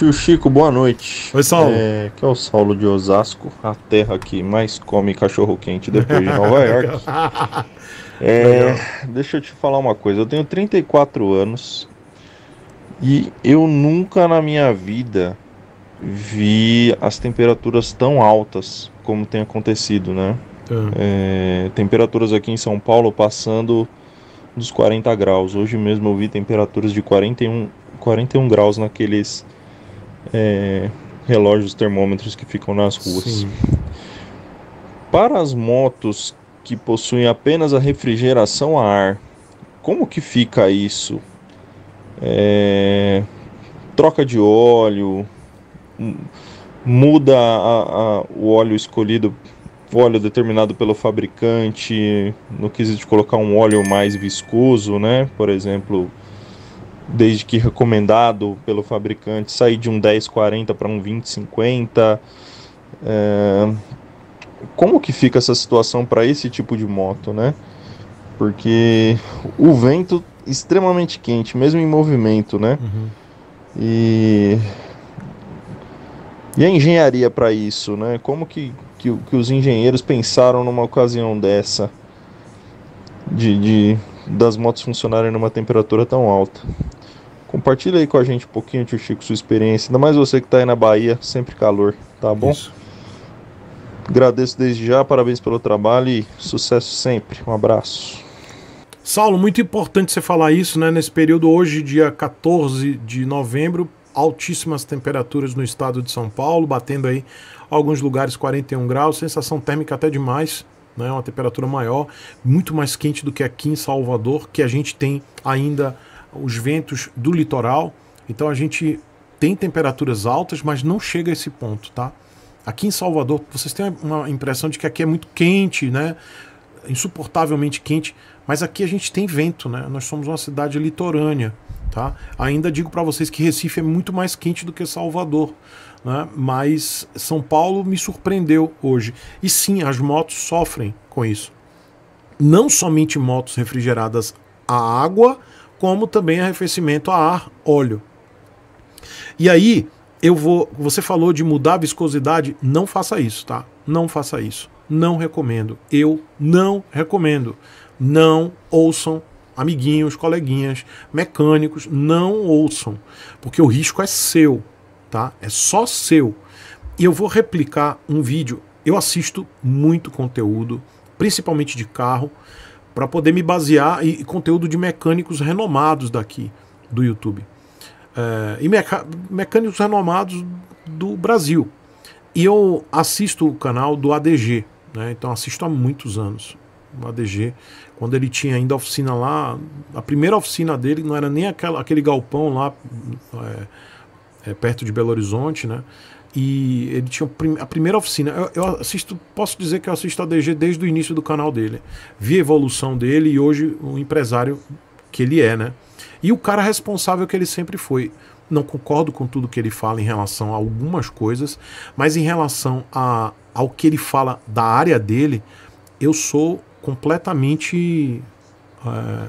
Tio Chico, boa noite. Oi, Saulo. É, que é o Saulo de Osasco, a terra que mais come cachorro quente depois de Nova York. É, deixa eu te falar uma coisa. Eu tenho 34 anos e eu nunca na minha vida vi as temperaturas tão altas como tem acontecido, né? É, é temperaturas aqui em São Paulo passando dos 40 graus. Hoje mesmo eu vi temperaturas de 41, 41 graus naqueles é, relógios termômetros que ficam nas ruas. Sim. Para as motos que possuem apenas a refrigeração a ar, como que fica isso? É, troca de óleo, hum, muda a, a, o óleo escolhido, o óleo determinado pelo fabricante, no quesito de colocar um óleo mais viscoso, né? Por exemplo, desde que recomendado pelo fabricante, sair de um 10,40 para um 20,50. É... Como que fica essa situação para esse tipo de moto, né? Porque o vento extremamente quente, mesmo em movimento, né? Uhum. E e a engenharia para isso, né? Como que, que, que, os engenheiros pensaram numa ocasião dessa de, de das motos funcionarem numa temperatura tão alta? Compartilha aí com a gente um pouquinho, tio Chico, sua experiência. Ainda mais você que está aí na Bahia, sempre calor, tá bom? Isso. Agradeço desde já, parabéns pelo trabalho e sucesso sempre. Um abraço. Saulo, muito importante você falar isso, né? Nesse período hoje, dia 14 de novembro, altíssimas temperaturas no estado de São Paulo, batendo aí alguns lugares 41 graus, sensação térmica até demais, né? Uma temperatura maior, muito mais quente do que aqui em Salvador, que a gente tem ainda os ventos do litoral. Então a gente tem temperaturas altas, mas não chega a esse ponto, tá? Aqui em Salvador, vocês têm uma impressão de que aqui é muito quente, né? Insuportavelmente quente, mas aqui a gente tem vento, né? Nós somos uma cidade litorânea, tá? Ainda digo para vocês que Recife é muito mais quente do que Salvador, né? Mas São Paulo me surpreendeu hoje. E sim, as motos sofrem com isso. Não somente motos refrigeradas a água, como também arrefecimento a ar, óleo. E aí, eu vou, você falou de mudar a viscosidade, não faça isso, tá? Não faça isso. Não recomendo. Eu não recomendo. Não ouçam amiguinhos, coleguinhas, mecânicos, não ouçam, porque o risco é seu, tá? É só seu. E eu vou replicar um vídeo. Eu assisto muito conteúdo, principalmente de carro, para poder me basear e, conteúdo de mecânicos renomados daqui do YouTube. É, e meca mecânicos renomados do Brasil. E eu assisto o canal do ADG, né? então assisto há muitos anos. O ADG, quando ele tinha ainda oficina lá, a primeira oficina dele não era nem aquela, aquele galpão lá é, é, perto de Belo Horizonte, né? E ele tinha a primeira oficina. Eu, eu, assisto, posso dizer que eu assisto a DG desde o início do canal dele. Vi a evolução dele e hoje o empresário que ele é, né? E o cara responsável que ele sempre foi. Não concordo com tudo que ele fala em relação a algumas coisas, mas em relação a, ao que ele fala da área dele, eu sou completamente é,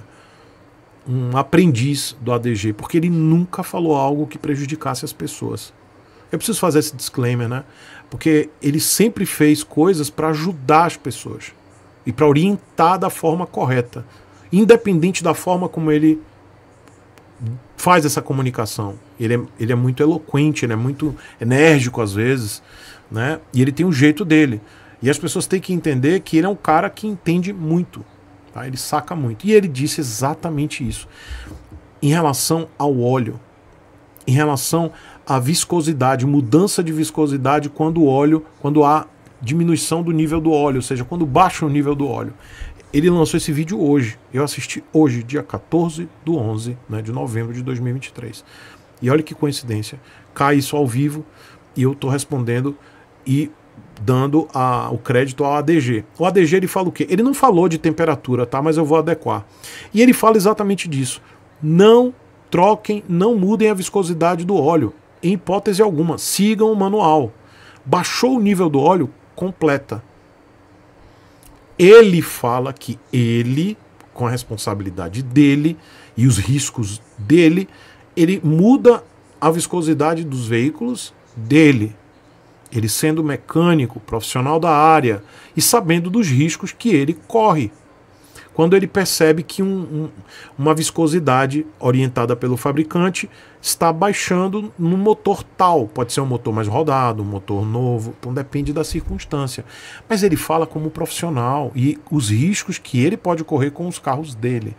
um aprendiz do ADG, porque ele nunca falou algo que prejudicasse as pessoas. Eu preciso fazer esse disclaimer, né? Porque ele sempre fez coisas para ajudar as pessoas e para orientar da forma correta, independente da forma como ele faz essa comunicação. Ele é, ele é muito eloquente, ele é muito enérgico às vezes, né? E ele tem um jeito dele. E as pessoas têm que entender que ele é um cara que entende muito, tá? Ele saca muito. E ele disse exatamente isso em relação ao óleo, em relação a viscosidade, mudança de viscosidade quando o óleo, quando há diminuição do nível do óleo, ou seja, quando baixa o nível do óleo. Ele lançou esse vídeo hoje. Eu assisti hoje, dia 14 do 11 né, de novembro de 2023. E olha que coincidência. Cai isso ao vivo e eu estou respondendo e dando a, o crédito ao ADG. O ADG ele fala o quê? Ele não falou de temperatura, tá? Mas eu vou adequar. E ele fala exatamente disso. Não troquem, não mudem a viscosidade do óleo em hipótese alguma, sigam o manual. Baixou o nível do óleo, completa. Ele fala que ele, com a responsabilidade dele e os riscos dele, ele muda a viscosidade dos veículos dele. Ele sendo mecânico, profissional da área e sabendo dos riscos que ele corre quando ele percebe que um, um, uma viscosidade orientada pelo fabricante está baixando no motor tal. Pode ser um motor mais rodado, um motor novo, então depende da circunstância. Mas ele fala como profissional e os riscos que ele pode correr com os carros dele.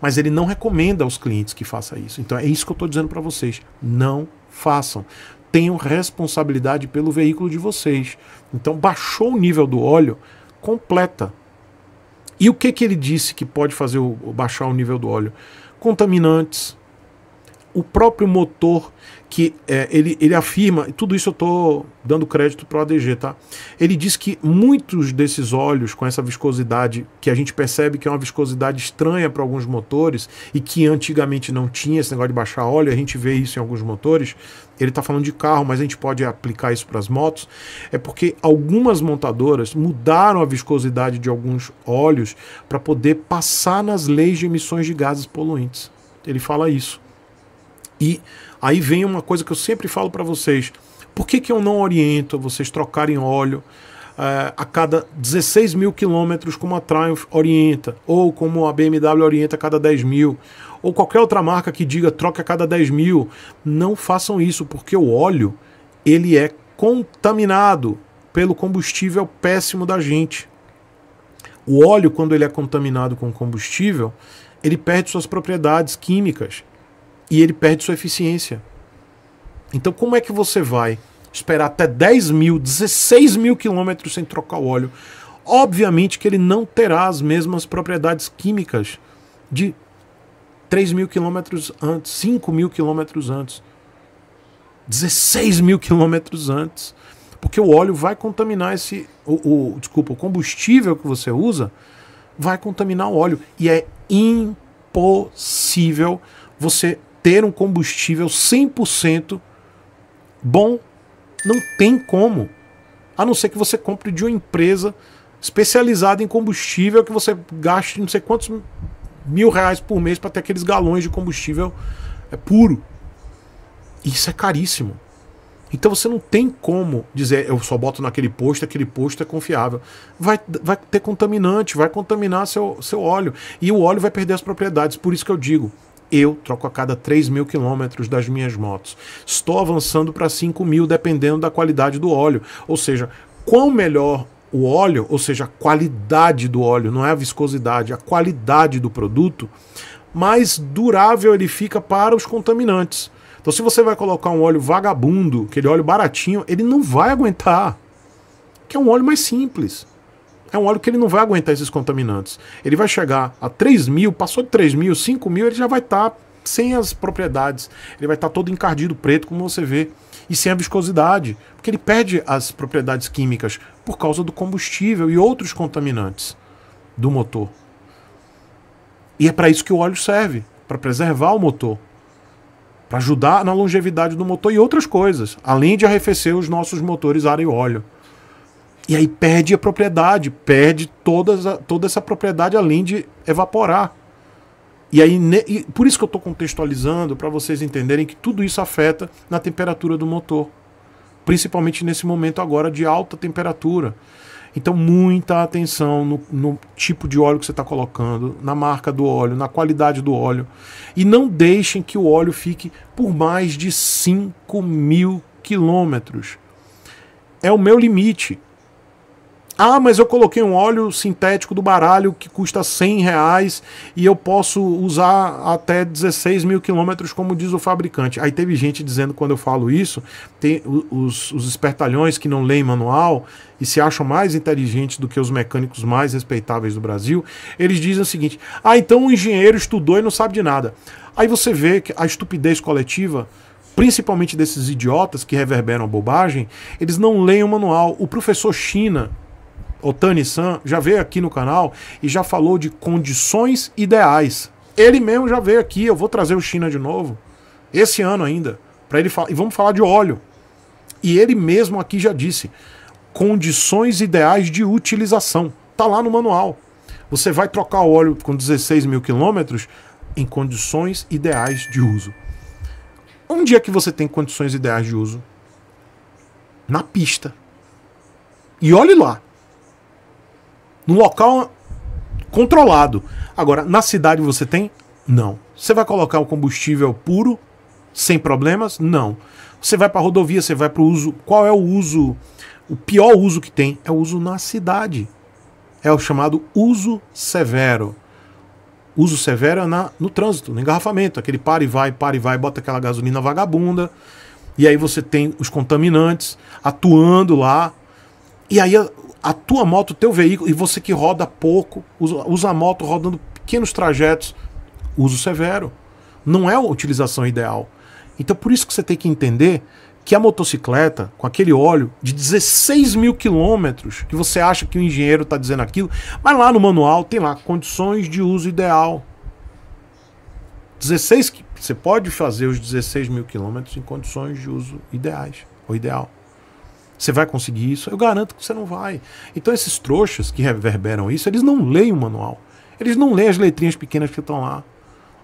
Mas ele não recomenda aos clientes que faça isso. Então é isso que eu estou dizendo para vocês. Não façam tenham responsabilidade pelo veículo de vocês. Então, baixou o nível do óleo, completa. E o que, que ele disse que pode fazer o, baixar o nível do óleo? Contaminantes, o próprio motor que é, ele, ele afirma, tudo isso eu estou dando crédito para o ADG, tá? Ele diz que muitos desses óleos com essa viscosidade, que a gente percebe que é uma viscosidade estranha para alguns motores e que antigamente não tinha esse negócio de baixar óleo, a gente vê isso em alguns motores. Ele está falando de carro, mas a gente pode aplicar isso para as motos. É porque algumas montadoras mudaram a viscosidade de alguns óleos para poder passar nas leis de emissões de gases poluentes. Ele fala isso. E aí vem uma coisa que eu sempre falo para vocês: por que, que eu não oriento vocês trocarem óleo uh, a cada 16 mil quilômetros, como a Triumph orienta, ou como a BMW orienta a cada 10 mil, ou qualquer outra marca que diga troca a cada 10 mil? Não façam isso, porque o óleo ele é contaminado pelo combustível péssimo da gente. O óleo, quando ele é contaminado com combustível, ele perde suas propriedades químicas e ele perde sua eficiência. Então, como é que você vai esperar até 10 mil, 16 mil quilômetros sem trocar o óleo? Obviamente que ele não terá as mesmas propriedades químicas de 3 mil quilômetros antes, 5 mil quilômetros antes, 16 mil quilômetros antes. Porque o óleo vai contaminar esse. O, o, desculpa, o combustível que você usa vai contaminar o óleo. E é impossível você ter um combustível 100% bom. Não tem como. A não ser que você compre de uma empresa especializada em combustível que você gaste não sei quantos mil reais por mês para ter aqueles galões de combustível é puro. Isso é caríssimo. Então você não tem como dizer eu só boto naquele posto, aquele posto é confiável. Vai, vai ter contaminante, vai contaminar seu, seu óleo. E o óleo vai perder as propriedades. Por isso que eu digo: eu troco a cada 3 mil quilômetros das minhas motos. Estou avançando para 5 mil, dependendo da qualidade do óleo. Ou seja, quão melhor o óleo, ou seja, a qualidade do óleo, não é a viscosidade, a qualidade do produto, mais durável ele fica para os contaminantes. Então, se você vai colocar um óleo vagabundo, aquele óleo baratinho, ele não vai aguentar. Que é um óleo mais simples. É um óleo que ele não vai aguentar esses contaminantes. Ele vai chegar a 3 mil, passou de 3 mil, 5 mil, ele já vai estar tá sem as propriedades. Ele vai estar tá todo encardido, preto, como você vê. E sem a viscosidade, porque ele perde as propriedades químicas por causa do combustível e outros contaminantes do motor. E é para isso que o óleo serve para preservar o motor para ajudar na longevidade do motor e outras coisas, além de arrefecer os nossos motores ar e óleo. E aí perde a propriedade, perde todas a, toda essa propriedade além de evaporar. E aí, ne, e por isso que eu estou contextualizando para vocês entenderem que tudo isso afeta na temperatura do motor, principalmente nesse momento agora de alta temperatura. Então, muita atenção no, no tipo de óleo que você está colocando, na marca do óleo, na qualidade do óleo. E não deixem que o óleo fique por mais de 5 mil quilômetros. É o meu limite. Ah, mas eu coloquei um óleo sintético do baralho que custa 100 reais e eu posso usar até 16 mil quilômetros, como diz o fabricante. Aí teve gente dizendo, quando eu falo isso, tem os, os espertalhões que não leem manual e se acham mais inteligentes do que os mecânicos mais respeitáveis do Brasil, eles dizem o seguinte, ah, então o engenheiro estudou e não sabe de nada. Aí você vê que a estupidez coletiva principalmente desses idiotas que reverberam a bobagem, eles não leem o manual. O professor China, Otani-san, já veio aqui no canal e já falou de condições ideais. Ele mesmo já veio aqui, eu vou trazer o China de novo, esse ano ainda, para ele falar. E vamos falar de óleo. E ele mesmo aqui já disse: condições ideais de utilização. Tá lá no manual. Você vai trocar o óleo com 16 mil quilômetros em condições ideais de uso. Um dia que você tem condições ideais de uso? Na pista. E olhe lá, no local controlado. Agora, na cidade você tem? Não. Você vai colocar o combustível puro sem problemas? Não. Você vai para rodovia, você vai para o uso. Qual é o uso? O pior uso que tem é o uso na cidade. É o chamado uso severo. Uso severo é na, no trânsito, no engarrafamento. Aquele para e vai, para e vai, bota aquela gasolina vagabunda. E aí você tem os contaminantes atuando lá. E aí a tua moto, o teu veículo, e você que roda pouco, usa, usa a moto rodando pequenos trajetos, uso severo. Não é a utilização ideal. Então por isso que você tem que entender que a motocicleta, com aquele óleo de 16 mil quilômetros, que você acha que o engenheiro está dizendo aquilo, mas lá no manual tem lá condições de uso ideal. 16, você pode fazer os 16 mil quilômetros em condições de uso ideais, ou ideal. Você vai conseguir isso? Eu garanto que você não vai. Então esses trouxas que reverberam isso, eles não leem o manual. Eles não leem as letrinhas pequenas que estão lá.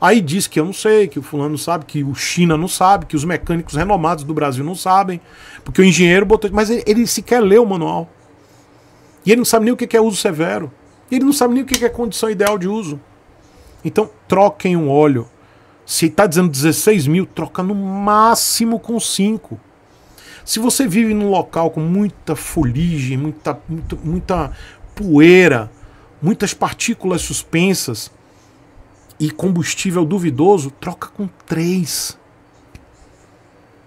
Aí diz que eu não sei, que o fulano sabe, que o China não sabe, que os mecânicos renomados do Brasil não sabem, porque o engenheiro botou. Mas ele, ele sequer lê o manual. E ele não sabe nem o que é uso severo. E ele não sabe nem o que é condição ideal de uso. Então, troquem um óleo. Se está dizendo 16 mil, troca no máximo com 5. Se você vive num local com muita fuligem, muita, muita, muita poeira, muitas partículas suspensas e combustível duvidoso, troca com três.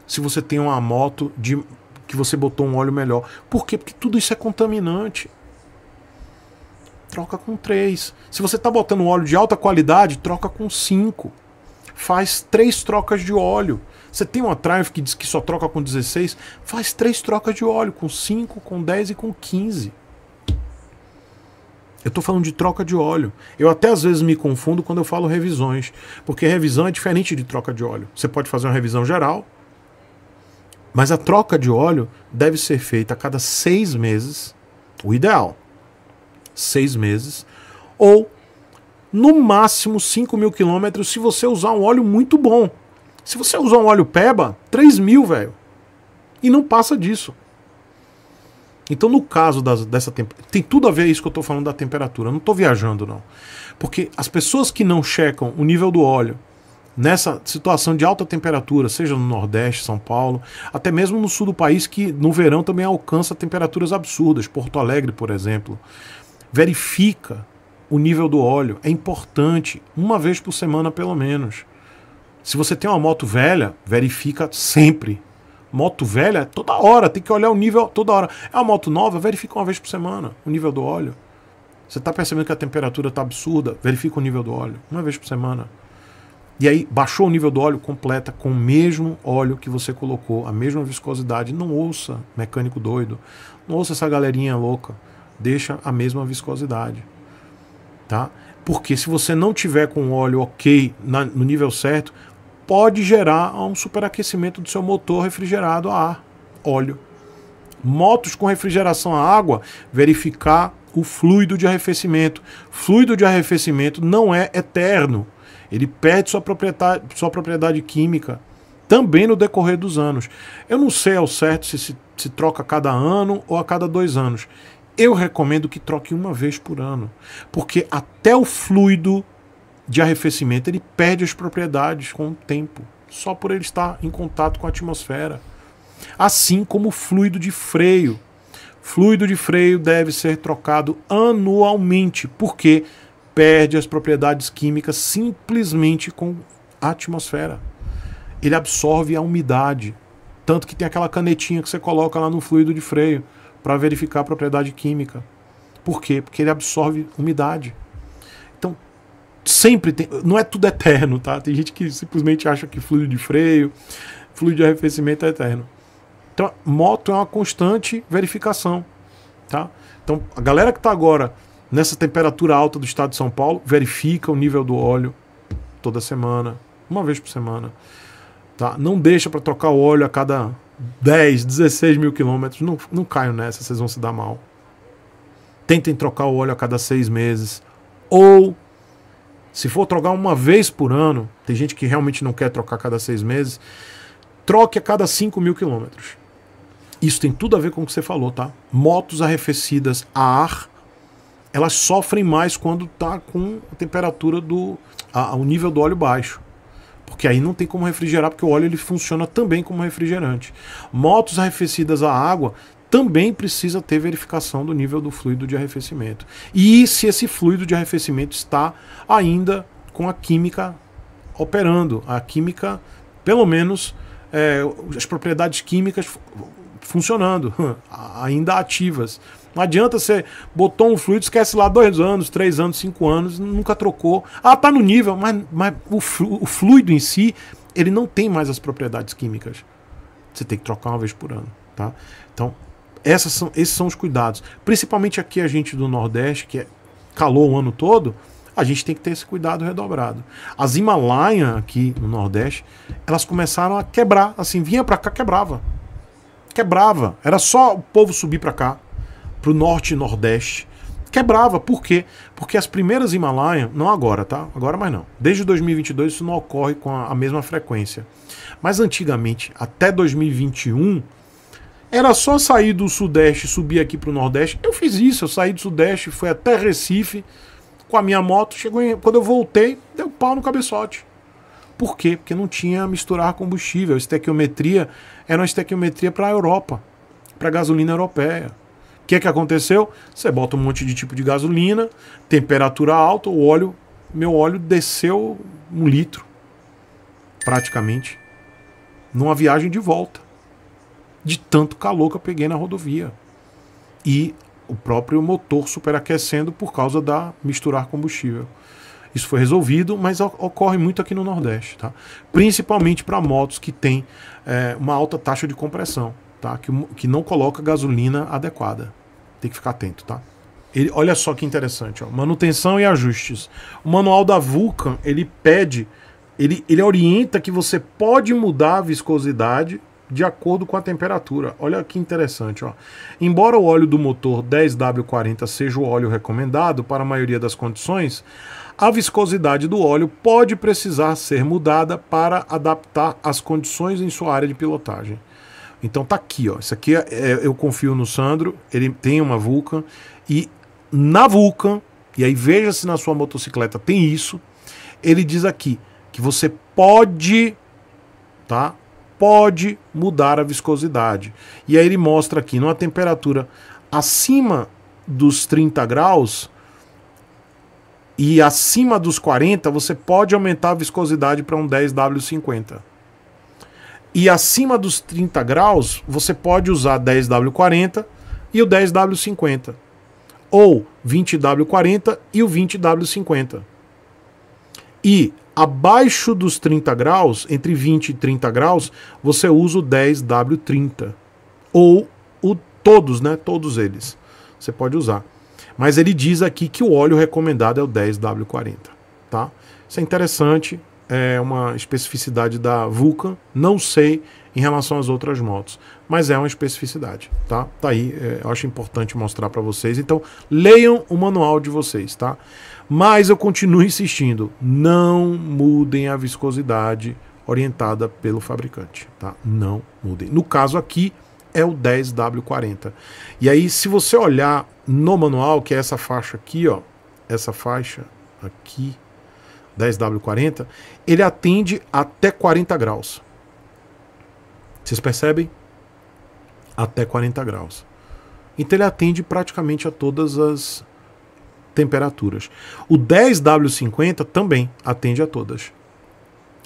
Se você tem uma moto de que você botou um óleo melhor. Por quê? Porque tudo isso é contaminante. Troca com três. Se você está botando um óleo de alta qualidade, troca com cinco faz três trocas de óleo. Você tem uma Triumph que diz que só troca com 16, faz três trocas de óleo, com 5, com 10 e com 15. Eu estou falando de troca de óleo. Eu até às vezes me confundo quando eu falo revisões, porque revisão é diferente de troca de óleo. Você pode fazer uma revisão geral, mas a troca de óleo deve ser feita a cada seis meses, o ideal, seis meses, ou no máximo 5 mil quilômetros se você usar um óleo muito bom. Se você usar um óleo Peba, 3 mil, velho. E não passa disso. Então, no caso das, dessa temperatura. Tem tudo a ver isso que eu estou falando da temperatura. Eu não estou viajando, não. Porque as pessoas que não checam o nível do óleo nessa situação de alta temperatura, seja no Nordeste, São Paulo, até mesmo no sul do país, que no verão também alcança temperaturas absurdas. Porto Alegre, por exemplo. Verifica o nível do óleo. É importante, uma vez por semana pelo menos. Se você tem uma moto velha, verifica sempre. Moto velha, toda hora, tem que olhar o nível toda hora. É uma moto nova, verifica uma vez por semana o nível do óleo. Você está percebendo que a temperatura está absurda? Verifica o nível do óleo, uma vez por semana. E aí, baixou o nível do óleo, completa com o mesmo óleo que você colocou, a mesma viscosidade. Não ouça mecânico doido, não ouça essa galerinha louca. Deixa a mesma viscosidade. Tá? Porque se você não tiver com óleo ok na, no nível certo, pode gerar um superaquecimento do seu motor refrigerado a ar, óleo. Motos com refrigeração a água, verificar o fluido de arrefecimento. Fluido de arrefecimento não é eterno. Ele perde sua propriedade, sua propriedade química também no decorrer dos anos. Eu não sei ao certo se, se se troca a cada ano ou a cada dois anos. Eu recomendo que troque uma vez por ano, porque até o fluido de arrefecimento ele perde as propriedades com o tempo, só por ele estar em contato com a atmosfera. Assim como o fluido de freio. Fluido de freio deve ser trocado anualmente, porque perde as propriedades químicas simplesmente com a atmosfera. Ele absorve a umidade. Tanto que tem aquela canetinha que você coloca lá no fluido de freio para verificar a propriedade química. Por quê? Porque ele absorve umidade. Então, sempre tem. Não é tudo eterno, tá? Tem gente que simplesmente acha que fluido de freio, fluido de arrefecimento é eterno. Então, moto é uma constante verificação, tá? Então, a galera que está agora nessa temperatura alta do estado de São Paulo, verifica o nível do óleo toda semana, uma vez por semana. Tá? Não deixa para trocar o óleo a cada 10, 16 mil quilômetros. Não, não caio nessa, vocês vão se dar mal. Tentem trocar o óleo a cada seis meses. Ou, se for trocar uma vez por ano, tem gente que realmente não quer trocar a cada seis meses, troque a cada 5 mil quilômetros. Isso tem tudo a ver com o que você falou, tá? Motos arrefecidas a ar, elas sofrem mais quando tá com a temperatura do. A, o nível do óleo baixo. Porque aí não tem como refrigerar, porque o óleo ele funciona também como refrigerante. Motos arrefecidas a água também precisa ter verificação do nível do fluido de arrefecimento. E se esse fluido de arrefecimento está ainda com a química operando, a química, pelo menos é, as propriedades químicas funcionando, ainda ativas. Não adianta você botou um fluido, esquece lá dois anos, três anos, cinco anos, nunca trocou. Ah, tá no nível, mas, mas o, flu, o fluido em si, ele não tem mais as propriedades químicas. Você tem que trocar uma vez por ano, tá? Então, essas são, esses são os cuidados. Principalmente aqui a gente do Nordeste, que é calor o ano todo, a gente tem que ter esse cuidado redobrado. As Himalaia aqui no Nordeste, elas começaram a quebrar, assim, vinha para cá, quebrava. Quebrava. Era só o povo subir para cá para o norte e nordeste. Quebrava, por quê? Porque as primeiras Himalaia, não agora, tá? Agora mais não. Desde 2022 isso não ocorre com a, a mesma frequência. Mas antigamente, até 2021, era só sair do Sudeste subir aqui para o Nordeste. Eu fiz isso, eu saí do Sudeste, fui até Recife com a minha moto. Chegou em... Quando eu voltei, deu pau no cabeçote. Por quê? Porque não tinha misturar combustível. A estequiometria era uma estequiometria para a Europa, para gasolina europeia. O que, é que aconteceu? Você bota um monte de tipo de gasolina, temperatura alta, o óleo, meu óleo desceu um litro, praticamente, numa viagem de volta, de tanto calor que eu peguei na rodovia. E o próprio motor superaquecendo por causa da misturar combustível. Isso foi resolvido, mas ocorre muito aqui no Nordeste, tá? principalmente para motos que têm é, uma alta taxa de compressão tá? que, que não coloca gasolina adequada. Tem que ficar atento, tá? Ele, olha só que interessante, ó, manutenção e ajustes. O manual da Vulcan, ele pede, ele, ele orienta que você pode mudar a viscosidade de acordo com a temperatura. Olha que interessante, ó. Embora o óleo do motor 10W40 seja o óleo recomendado para a maioria das condições, a viscosidade do óleo pode precisar ser mudada para adaptar as condições em sua área de pilotagem. Então tá aqui, ó. Isso aqui é, é, eu confio no Sandro, ele tem uma Vulcan e na Vulcan, e aí veja se na sua motocicleta tem isso, ele diz aqui que você pode, tá? Pode mudar a viscosidade. E aí ele mostra aqui, numa temperatura acima dos 30 graus e acima dos 40, você pode aumentar a viscosidade para um 10W50. E acima dos 30 graus, você pode usar 10W40 e o 10W50. Ou 20W40 e o 20W50. E abaixo dos 30 graus, entre 20 e 30 graus, você usa o 10W30. Ou o todos, né? Todos eles. Você pode usar. Mas ele diz aqui que o óleo recomendado é o 10W40, tá? Isso é interessante, é uma especificidade da Vulcan, não sei em relação às outras motos, mas é uma especificidade, tá? Tá aí, é, eu acho importante mostrar para vocês. Então, leiam o manual de vocês, tá? Mas eu continuo insistindo, não mudem a viscosidade orientada pelo fabricante, tá? Não mudem. No caso aqui é o 10W40. E aí, se você olhar no manual, que é essa faixa aqui, ó, essa faixa aqui, 10W40, ele atende até 40 graus. Vocês percebem? Até 40 graus. Então ele atende praticamente a todas as temperaturas. O 10W50 também atende a todas.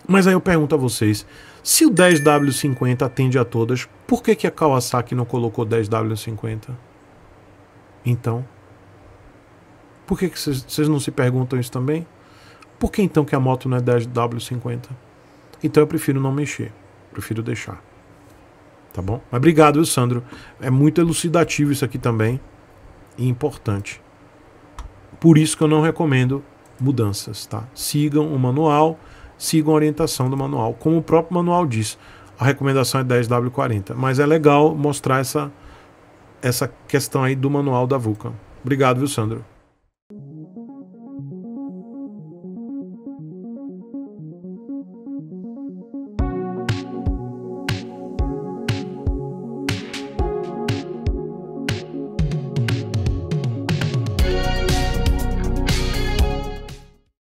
Mas aí eu pergunto a vocês, se o 10W50 atende a todas, por que, que a Kawasaki não colocou 10W50? Então, por que vocês não se perguntam isso também? Por que então que a moto não é 10W50? Então eu prefiro não mexer, prefiro deixar. Tá bom? Mas obrigado, Sandro. É muito elucidativo isso aqui também e importante. Por isso que eu não recomendo mudanças, tá? Sigam o manual, sigam a orientação do manual. Como o próprio manual diz, a recomendação é 10W40, mas é legal mostrar essa essa questão aí do manual da Vulcan. Obrigado, viu, Sandro?